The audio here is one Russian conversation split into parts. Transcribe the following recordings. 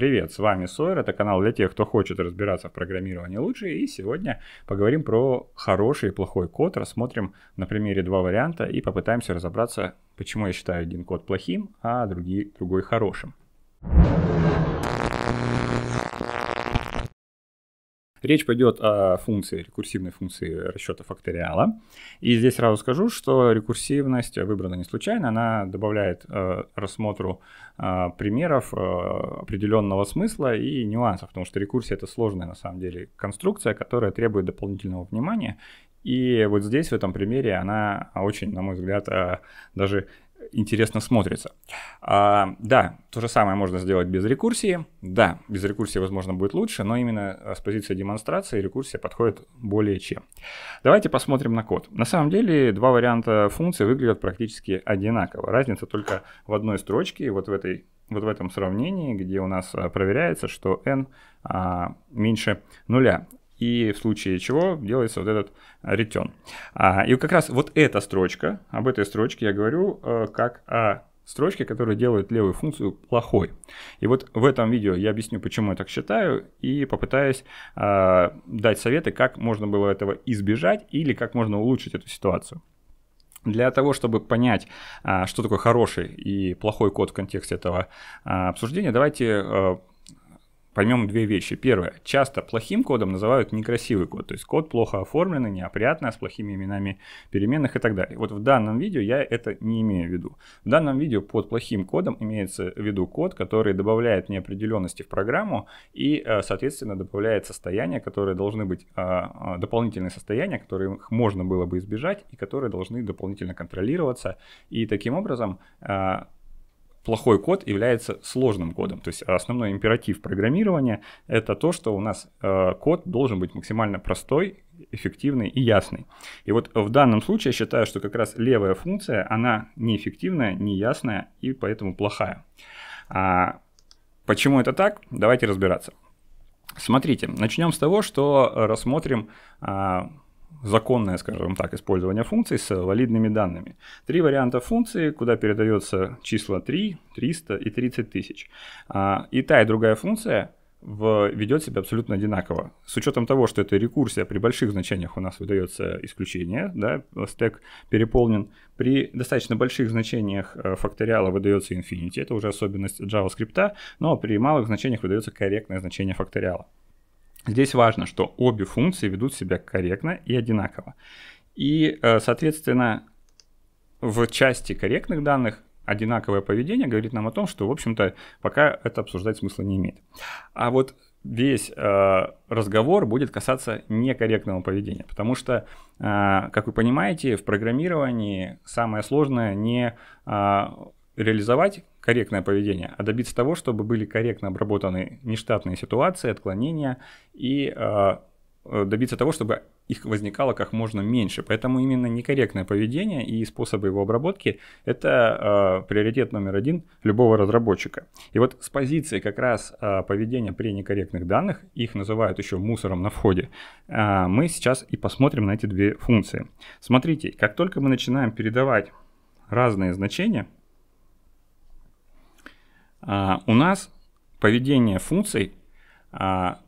Привет, с вами Сойер, это канал для тех, кто хочет разбираться в программировании лучше, и сегодня поговорим про хороший и плохой код, рассмотрим на примере два варианта и попытаемся разобраться, почему я считаю один код плохим, а другие, другой хорошим. Речь пойдет о функции, рекурсивной функции расчета факториала. И здесь сразу скажу, что рекурсивность выбрана не случайно, она добавляет э, рассмотру э, примеров э, определенного смысла и нюансов, потому что рекурсия это сложная на самом деле конструкция, которая требует дополнительного внимания. И вот здесь, в этом примере, она очень, на мой взгляд, э, даже интересно смотрится. А, да, то же самое можно сделать без рекурсии. Да, без рекурсии, возможно, будет лучше, но именно а, с позиции демонстрации рекурсия подходит более чем. Давайте посмотрим на код. На самом деле два варианта функции выглядят практически одинаково. Разница только в одной строчке, вот в этой вот в этом сравнении, где у нас а, проверяется, что n а, меньше нуля и в случае чего делается вот этот а, return. А, и как раз вот эта строчка, об этой строчке я говорю э, как о строчке, которая делает левую функцию плохой. И вот в этом видео я объясню, почему я так считаю, и попытаюсь э, дать советы, как можно было этого избежать или как можно улучшить эту ситуацию. Для того, чтобы понять, а, что такое хороший и плохой код в контексте этого обсуждения, давайте э, поймем две вещи. Первое. Часто плохим кодом называют некрасивый код. То есть код плохо оформленный, неопрятный а с плохими именами переменных и так далее. Вот в данном видео я это не имею в виду. В данном видео под плохим кодом имеется в виду код, который добавляет неопределенности в программу и, э, соответственно, добавляет состояния, которые должны быть, а, а, дополнительные состояния, которых можно было бы избежать и которые должны дополнительно контролироваться. И таким образом плохой код является сложным кодом. То есть основной императив программирования — это то, что у нас э, код должен быть максимально простой, эффективный и ясный. И вот в данном случае я считаю, что как раз левая функция, она неэффективная, неясная и поэтому плохая. А почему это так? Давайте разбираться. Смотрите, начнем с того, что рассмотрим... Э, законное, скажем так, использование функций с валидными данными. Три варианта функции, куда передается числа 3, 300 и 30 тысяч. А, и та, и другая функция в, ведет себя абсолютно одинаково. С учетом того, что это рекурсия, при больших значениях у нас выдается исключение, да, стек переполнен. При достаточно больших значениях э, факториала выдается infinity, это уже особенность JavaScript, но при малых значениях выдается корректное значение факториала. Здесь важно, что обе функции ведут себя корректно и одинаково. И, э, соответственно, в части корректных данных одинаковое поведение говорит нам о том, что, в общем-то, пока это обсуждать смысла не имеет. А вот весь э, разговор будет касаться некорректного поведения, потому что, э, как вы понимаете, в программировании самое сложное не э, реализовать корректное поведение, а добиться того, чтобы были корректно обработаны нештатные ситуации, отклонения и а, э, добиться того, чтобы их возникало как можно меньше. Поэтому именно некорректное поведение и способы его обработки – это э, приоритет номер один любого разработчика. И вот с позиции как раз э, поведения при некорректных данных, их называют еще мусором на входе, э, мы сейчас и посмотрим на эти две функции. Смотрите, как только мы начинаем передавать разные значения – а, у нас поведение функций а,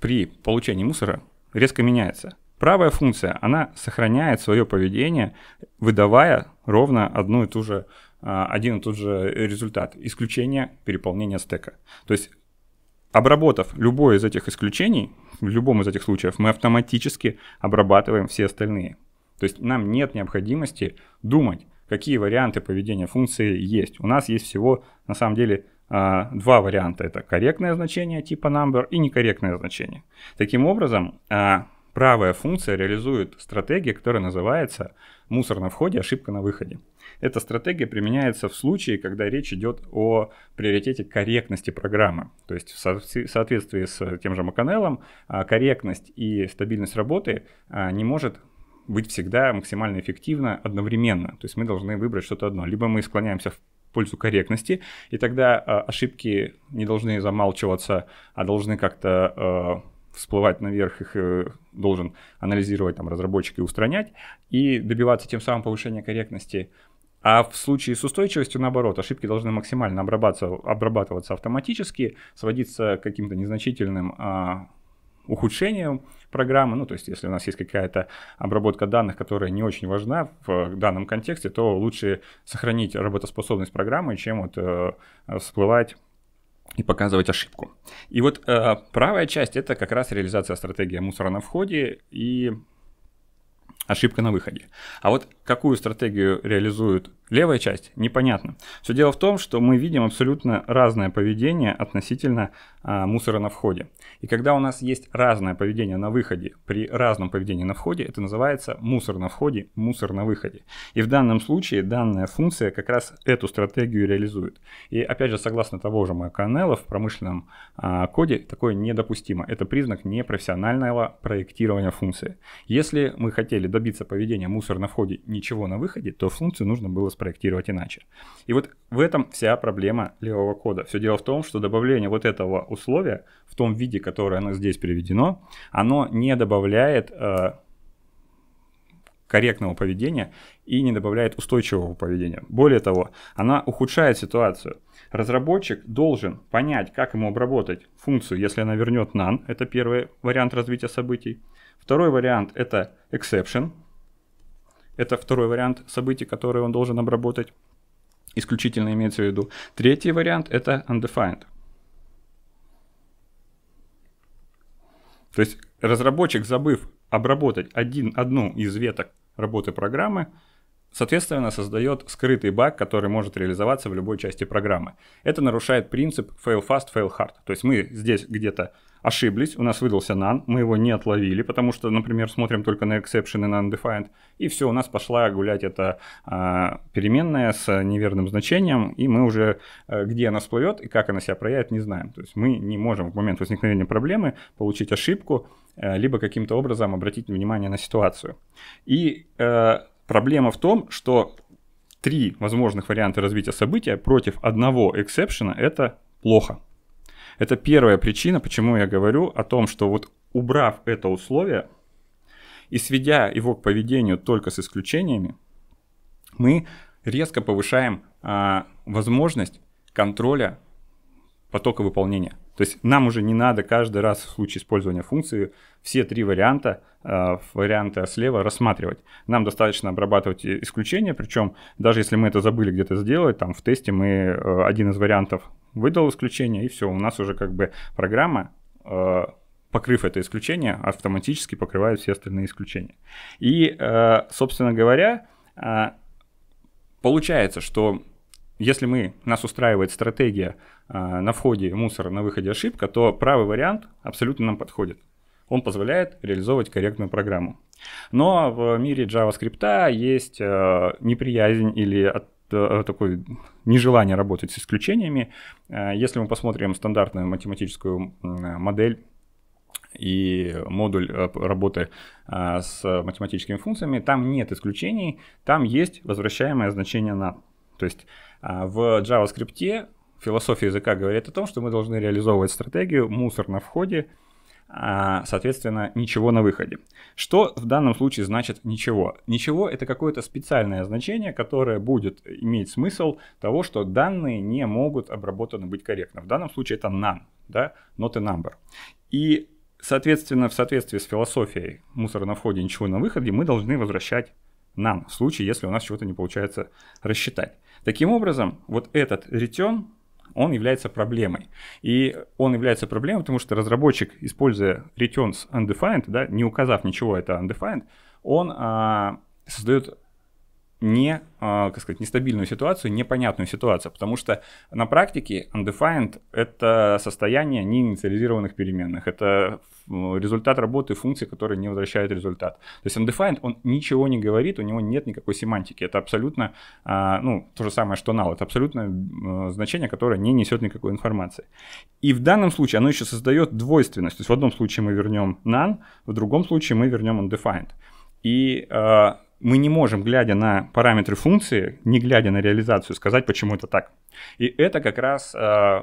при получении мусора резко меняется. Правая функция, она сохраняет свое поведение, выдавая ровно одну и ту же, а, один и тот же результат. Исключение переполнения стека. То есть Обработав любое из этих исключений, в любом из этих случаев, мы автоматически обрабатываем все остальные. То есть нам нет необходимости думать, какие варианты поведения функции есть. У нас есть всего, на самом деле, а, два варианта. Это корректное значение типа number и некорректное значение. Таким образом, а, правая функция реализует стратегию, которая называется мусор на входе, ошибка на выходе. Эта стратегия применяется в случае, когда речь идет о приоритете корректности программы. То есть в соответствии с тем же Маканеллом а, корректность и стабильность работы не может быть всегда максимально эффективно одновременно. То есть мы должны выбрать что-то одно. Либо мы склоняемся в пользу корректности, и тогда э, ошибки не должны замалчиваться, а должны как-то э, всплывать наверх, их э, должен анализировать там разработчик и устранять, и добиваться тем самым повышения корректности. А в случае с устойчивостью, наоборот, ошибки должны максимально обрабатываться, обрабатываться автоматически, сводиться к каким-то незначительным а, ухудшением программы. Ну, то есть, если у нас есть какая-то обработка данных, которая не очень важна в э, данном контексте, то лучше сохранить работоспособность программы, чем вот э, всплывать и показывать ошибку. И вот э, правая часть это как раз реализация стратегии мусора на входе и ошибка на выходе. А вот какую стратегию реализуют Левая часть непонятно. Все дело в том, что мы видим абсолютно разное поведение относительно а, мусора на входе. И когда у нас есть разное поведение на выходе при разном поведении на входе, это называется мусор на входе, мусор на выходе. И в данном случае данная функция как раз эту стратегию реализует. И опять же, согласно того же Маканелла, в промышленном а, коде такое недопустимо. Это признак непрофессионального проектирования функции. Если мы хотели добиться поведения мусор на входе, ничего на выходе, то функцию нужно было спроектировать иначе. И вот в этом вся проблема левого кода. Все дело в том, что добавление вот этого условия в том виде, которое оно здесь приведено, оно не добавляет э, корректного поведения и не добавляет устойчивого поведения. Более того, она ухудшает ситуацию. Разработчик должен понять, как ему обработать функцию, если она вернет none. Это первый вариант развития событий. Второй вариант это exception, это второй вариант событий, которые он должен обработать. Исключительно имеется в виду. Третий вариант это undefined. То есть разработчик, забыв обработать один, одну из веток работы программы, соответственно, создает скрытый баг, который может реализоваться в любой части программы. Это нарушает принцип fail fast, fail hard. То есть мы здесь где-то ошиблись, у нас выдался нан, мы его не отловили, потому что, например, смотрим только на exception и на undefined, и все, у нас пошла гулять эта а, переменная с неверным значением, и мы уже, а, где она всплывет и как она себя проявит, не знаем. То есть мы не можем в момент возникновения проблемы получить ошибку, а, либо каким-то образом обратить внимание на ситуацию. И а, проблема в том, что три возможных варианта развития события против одного эксепшена — это плохо. Это первая причина, почему я говорю о том, что вот убрав это условие и сведя его к поведению только с исключениями, мы резко повышаем а, возможность контроля потока выполнения. То есть нам уже не надо каждый раз в случае использования функции все три варианта, э, а, варианта слева рассматривать. Нам достаточно обрабатывать исключения, причем даже если мы это забыли где-то сделать, там в тесте мы э, один из вариантов выдал исключение, и все, у нас уже как бы программа э, покрыв это исключение, автоматически покрывает все остальные исключения. И, э, собственно говоря, э, получается, что если мы, нас устраивает стратегия на входе мусор, на выходе ошибка, то правый вариант абсолютно нам подходит. Он позволяет реализовывать корректную программу. Но в мире JavaScript есть неприязнь или от, Э, такое нежелание работать с исключениями. Э, если мы посмотрим стандартную математическую э, модель и модуль работы с математическими функциями, там нет исключений, там есть возвращаемое значение на. То есть в JavaScript философия языка говорит о том, что мы должны реализовывать стратегию мусор на входе – а, соответственно, ничего на выходе. Что в данном случае значит ничего? Ничего — это какое-то специальное значение, которое будет иметь смысл того, что данные не могут обработаны быть корректно. В данном случае это none, да, not a number. И, соответственно, в соответствии с философией мусора на входе, ничего на выходе, мы должны возвращать нам в случае, если у нас чего-то не получается рассчитать. Таким образом, вот этот return он является проблемой. И он является проблемой, потому что разработчик, используя returns undefined, да, не указав ничего, это undefined, он а, создает не, а, как сказать, нестабильную ситуацию, непонятную ситуацию, потому что на практике undefined — это состояние неинициализированных переменных, это результат работы функции, которая не возвращает результат. То есть undefined, он ничего не говорит, у него нет никакой семантики. Это абсолютно, а, ну, то же самое, что null. Это абсолютно значение, которое не несет никакой информации. И в данном случае оно еще создает двойственность. То есть в одном случае мы вернем none, в другом случае мы вернем undefined. И а, мы не можем, глядя на параметры функции, не глядя на реализацию, сказать, почему это так. И это как раз э,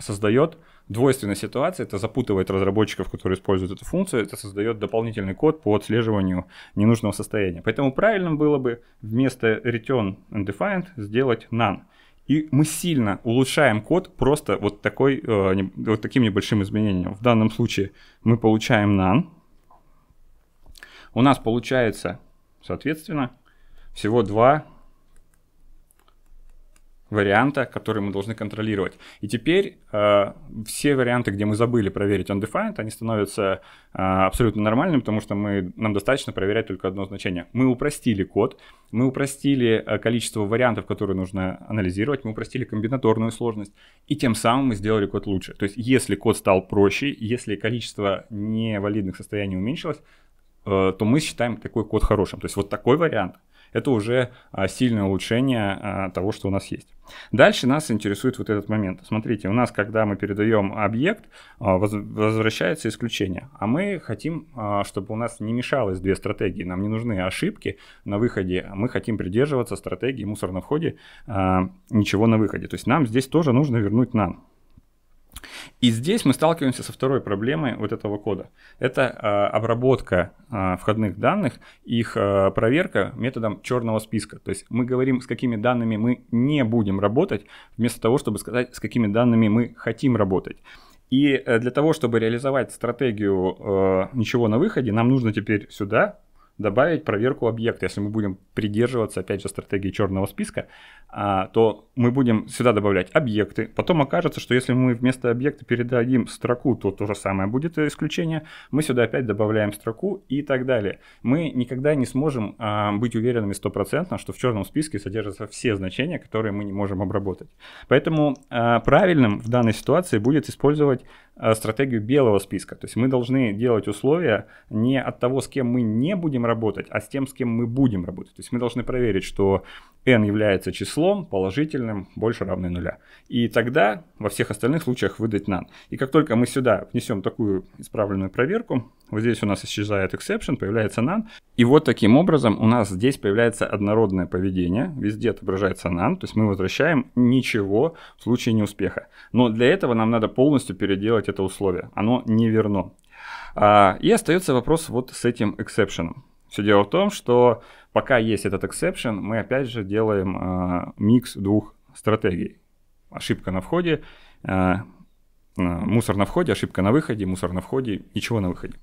создает двойственная ситуация, это запутывает разработчиков, которые используют эту функцию, это создает дополнительный код по отслеживанию ненужного состояния. Поэтому правильным было бы вместо return undefined сделать none. И мы сильно улучшаем код просто вот, такой, э, вот таким небольшим изменением. В данном случае мы получаем none. У нас получается, соответственно, всего два варианта, который мы должны контролировать. И теперь э, все варианты, где мы забыли проверить undefined, они становятся э, абсолютно нормальными, потому что мы, нам достаточно проверять только одно значение. Мы упростили код, мы упростили э, количество вариантов, которые нужно анализировать, мы упростили комбинаторную сложность, и тем самым мы сделали код лучше. То есть если код стал проще, если количество невалидных состояний уменьшилось, э, то мы считаем такой код хорошим. То есть вот такой вариант — это уже а, сильное улучшение а, того, что у нас есть. Дальше нас интересует вот этот момент. Смотрите, у нас, когда мы передаем объект, а, возвращается исключение. А мы хотим, чтобы у нас не мешалось две стратегии. Нам не нужны ошибки на выходе. Мы хотим придерживаться стратегии мусор на входе, ничего на выходе. То есть нам здесь тоже нужно вернуть нам. И здесь мы сталкиваемся со второй проблемой вот этого кода. Это э, обработка э, входных данных, их э, проверка методом черного списка. То есть мы говорим, с какими данными мы не будем работать, вместо того, чтобы сказать, с какими данными мы хотим работать. И э, для того, чтобы реализовать стратегию э, ничего на выходе, нам нужно теперь сюда добавить проверку объекта. Если мы будем придерживаться, опять же, стратегии черного списка, а, то мы будем сюда добавлять объекты. Потом окажется, что если мы вместо объекта передадим строку, то то же самое будет исключение. Мы сюда опять добавляем строку и так далее. Мы никогда не сможем а, быть уверенными стопроцентно, что в черном списке содержатся все значения, которые мы не можем обработать. Поэтому а, правильным в данной ситуации будет использовать Э, стратегию белого списка. То есть мы должны делать условия не от того, с кем мы не будем работать, а с тем, с кем мы будем работать. То есть мы должны проверить, что n является числом положительным больше равным нуля. И тогда во всех остальных случаях выдать none. И как только мы сюда внесем такую исправленную проверку, вот здесь у нас исчезает exception, появляется none. И вот таким образом у нас здесь появляется однородное поведение. Везде отображается none, то есть мы возвращаем ничего в случае неуспеха. Но для этого нам надо полностью переделать это условие. Оно не верно. А, и остается вопрос вот с этим exception. Все дело в том, что пока есть этот exception, мы опять же делаем э, микс двух стратегий. Ошибка на входе, э, э, мусор на входе, ошибка на выходе, мусор на входе, ничего на выходе.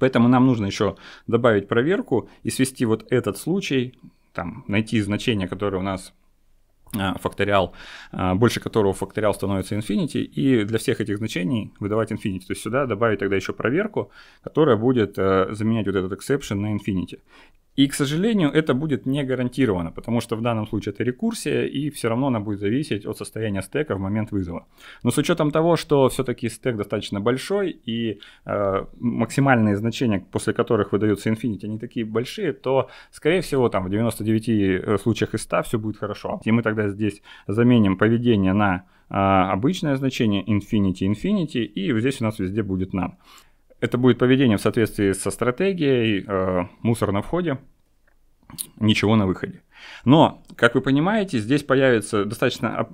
Поэтому нам нужно еще добавить проверку и свести вот этот случай, там, найти значение, которое у нас а, факториал, а, больше которого факториал становится infinity, и для всех этих значений выдавать infinity. То есть сюда добавить тогда еще проверку, которая будет э, заменять вот этот exception на infinity. И, к сожалению, это будет не гарантировано, потому что в данном случае это рекурсия, и все равно она будет зависеть от состояния стека в момент вызова. Но с учетом того, что все-таки стек достаточно большой, и э, максимальные значения, после которых выдаются Infinity, они такие большие, то, скорее всего, там в 99 э, случаях из 100 все будет хорошо. И мы тогда здесь заменим поведение на э, обычное значение Infinity, Infinity, и здесь у нас везде будет none. Это будет поведение в соответствии со стратегией, э, мусор на входе, ничего на выходе. Но, как вы понимаете, здесь появится достаточно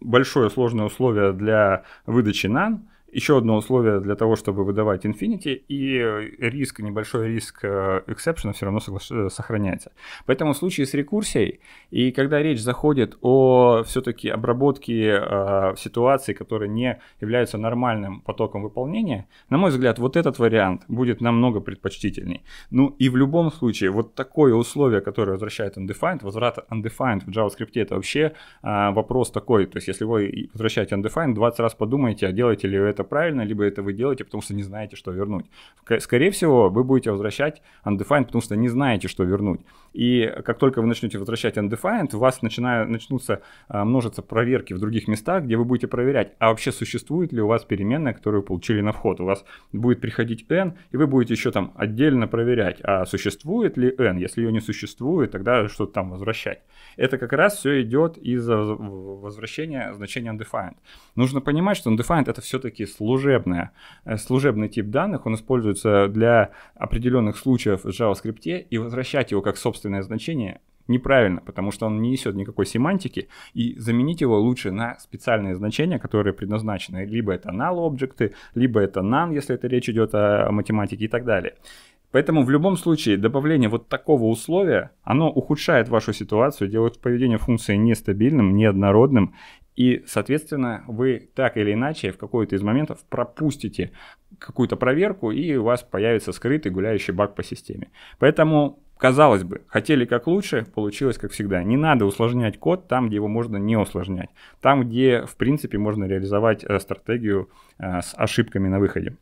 большое сложное условие для выдачи NAN – еще одно условие для того, чтобы выдавать Infinity, и э, риск, небольшой риск эксепшена все равно э, сохраняется. Поэтому в случае с рекурсией, и когда речь заходит о все-таки обработке э, ситуации, которая не является нормальным потоком выполнения, на мой взгляд, вот этот вариант будет намного предпочтительней. Ну и в любом случае, вот такое условие, которое возвращает undefined, возврат undefined в JavaScript это вообще э, вопрос такой, то есть если вы возвращаете undefined, 20 раз подумайте, а делаете ли это правильно, либо это вы делаете, потому что не знаете, что вернуть. Скорее всего, вы будете возвращать undefined, потому что не знаете, что вернуть. И как только вы начнете возвращать undefined, у вас начинают, начнутся а, множиться проверки в других местах, где вы будете проверять, а вообще существует ли у вас переменная, которую вы получили на вход. У вас будет приходить n, и вы будете еще там отдельно проверять, а существует ли n. Если ее не существует, тогда что-то там возвращать. Это как раз все идет из-за возвращения значения undefined. Нужно понимать, что undefined это все-таки служебная, э, служебный тип данных, он используется для определенных случаев в JavaScript, и возвращать его как собственное значение неправильно, потому что он не несет никакой семантики, и заменить его лучше на специальные значения, которые предназначены. Либо это null объекты, либо это none, если это речь идет о математике и так далее. Поэтому в любом случае добавление вот такого условия, оно ухудшает вашу ситуацию, делает поведение функции нестабильным, неоднородным и, соответственно, вы так или иначе в какой-то из моментов пропустите какую-то проверку, и у вас появится скрытый гуляющий баг по системе. Поэтому, казалось бы, хотели как лучше, получилось как всегда. Не надо усложнять код там, где его можно не усложнять. Там, где, в принципе, можно реализовать э, стратегию э, с ошибками на выходе.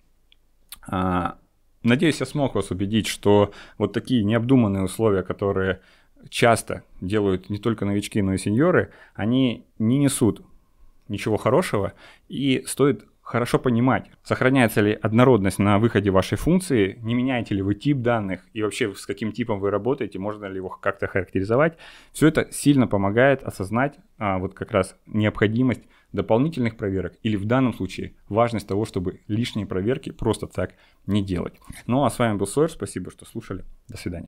А, надеюсь, я смог вас убедить, что вот такие необдуманные условия, которые часто делают не только новички, но и сеньоры, они не несут ничего хорошего, и стоит хорошо понимать, сохраняется ли однородность на выходе вашей функции, не меняете ли вы тип данных и вообще с каким типом вы работаете, можно ли его как-то характеризовать. Все это сильно помогает осознать а, вот как раз необходимость дополнительных проверок или в данном случае важность того, чтобы лишние проверки просто так не делать. Ну а с вами был Сойер, спасибо, что слушали, до свидания.